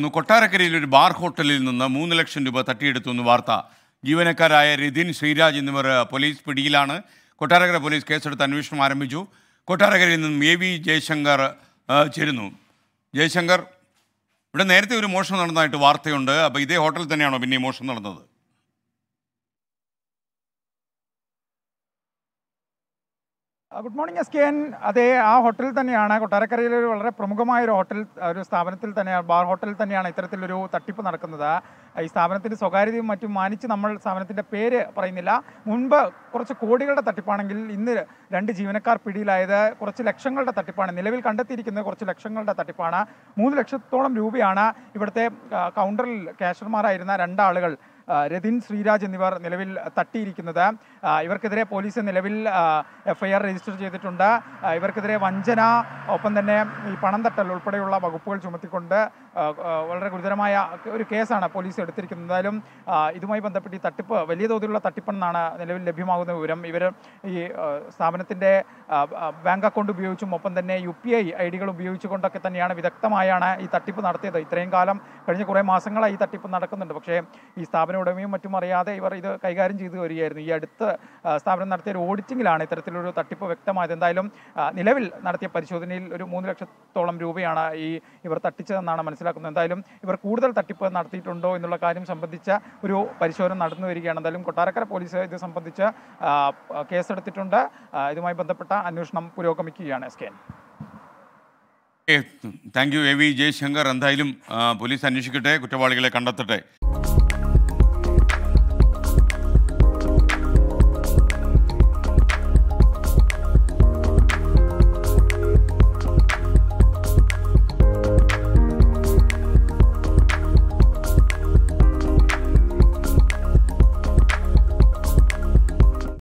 ഇന്ന് കൊട്ടാരക്കരയിൽ ഒരു ബാർ ഹോട്ടലിൽ നിന്ന് മൂന്ന് ലക്ഷം രൂപ തട്ടിയെടുത്തു എന്ന് വാർത്ത ജീവനക്കാരായ രതിൻ ശ്രീരാജ് എന്നിവർ പോലീസ് പിടിയിലാണ് കൊട്ടാരക്കര പോലീസ് കേസെടുത്ത് അന്വേഷണം ആരംഭിച്ചു കൊട്ടാരക്കരയിൽ നിന്നും എ വി ജയശങ്കർ ചേരുന്നു ജയശങ്കർ ഇവിടെ നേരത്തെ ഒരു മോഷണം നടന്നതായിട്ട് വാർത്തയുണ്ട് അപ്പോൾ ഇതേ ഹോട്ടലിൽ തന്നെയാണോ പിന്നെ മോഷണം നടന്നത് good morning S K N അതെ ആ ഹോട്ടലിൽ തന്നെയാണ് കൊട്ടാരക്കരയിലെ ഒരു വളരെ പ്രമുഖമായ ഒരു ഹോട്ടൽ ഒരു സ്ഥാപനത്തിൽ തന്നെയാണ് ബാർ ഹോട്ടലിൽ തന്നെയാണ് ഇത്തരത്തിലൊരു തട്ടിപ്പ് നടക്കുന്നത് ഈ സ്ഥാപനത്തിൻ്റെ സ്വകാര്യതയും മറ്റും മാനിച്ച് നമ്മൾ സ്ഥാപനത്തിൻ്റെ പേര് പറയുന്നില്ല മുൻപ് കുറച്ച് കോടികളുടെ തട്ടിപ്പാണെങ്കിൽ ഇന്ന് രണ്ട് ജീവനക്കാർ പിടിയിലായത് കുറച്ച് ലക്ഷങ്ങളുടെ തട്ടിപ്പാണ് നിലവിൽ കണ്ടെത്തിയിരിക്കുന്നത് കുറച്ച് ലക്ഷങ്ങളുടെ തട്ടിപ്പാണ് മൂന്ന് ലക്ഷത്തോളം രൂപയാണ് ഇവിടുത്തെ കൗണ്ടറിൽ ക്യാഷർമാരായിരുന്ന രണ്ടാളുകൾ രതിൻ ശ്രീരാജ് എന്നിവർ നിലവിൽ തട്ടിയിരിക്കുന്നത് ഇവർക്കെതിരെ പോലീസ് നിലവിൽ എഫ്ഐആർ രജിസ്റ്റർ ചെയ്തിട്ടുണ്ട് ഇവർക്കെതിരെ വഞ്ചന ഒപ്പം തന്നെ ഈ പണം തട്ടൽ ഉൾപ്പെടെയുള്ള വകുപ്പുകൾ ചുമത്തിക്കൊണ്ട് വളരെ ഗുരുതരമായ ഒരു കേസാണ് പോലീസ് എടുത്തിരിക്കുന്നത് എന്തായാലും ഇതുമായി ബന്ധപ്പെട്ട് ഈ തട്ടിപ്പ് വലിയ തോതിലുള്ള തട്ടിപ്പെന്നാണ് നിലവിൽ ലഭ്യമാകുന്ന വിവരം ഇവർ ഈ സ്ഥാപനത്തിൻ്റെ ബാങ്ക് അക്കൗണ്ട് ഉപയോഗിച്ചും ഒപ്പം തന്നെ യു പി ഐ ഐ ഡികൾ ഉപയോഗിച്ചുകൊണ്ടൊക്കെ തന്നെയാണ് വിദഗ്ധമായാണ് ഈ തട്ടിപ്പ് നടത്തിയത് ഇത്രയും കാലം കഴിഞ്ഞ കുറേ മാസങ്ങളായി ഈ തട്ടിപ്പ് നടക്കുന്നുണ്ട് പക്ഷേ ഈ സ്ഥാപനം സ്ഥാപന ഉടമയും മറ്റും അറിയാതെ ഇവർ ഇത് കൈകാര്യം ചെയ്തു വരികയായിരുന്നു ഈ അടുത്ത സ്ഥാപനം നടത്തിയ ഒരു ഓഡിറ്റിങ്ങിലാണ് ഇത്തരത്തിലൊരു തട്ടിപ്പ് വ്യക്തമായത് എന്തായാലും നിലവിൽ നടത്തിയ പരിശോധനയിൽ ഒരു മൂന്ന് ലക്ഷത്തോളം രൂപയാണ് ഈ ഇവർ തട്ടിച്ചതെന്നാണ് മനസ്സിലാക്കുന്നത് എന്തായാലും ഇവർ കൂടുതൽ തട്ടിപ്പ് നടത്തിയിട്ടുണ്ടോ എന്നുള്ള കാര്യം സംബന്ധിച്ച ഒരു പരിശോധന നടന്നു വരികയാണ് എന്തായാലും കൊട്ടാരക്കര പോലീസ് ഇത് സംബന്ധിച്ച് കേസെടുത്തിട്ടുണ്ട് ഇതുമായി ബന്ധപ്പെട്ട അന്വേഷണം പുരോഗമിക്കുകയാണ് S K thank you A V Jaishankar എന്തായാലും പോലീസ് അന്വേഷിക്കട്ടെ കുറ്റവാളികളെ കണ്ടെത്തട്ടെ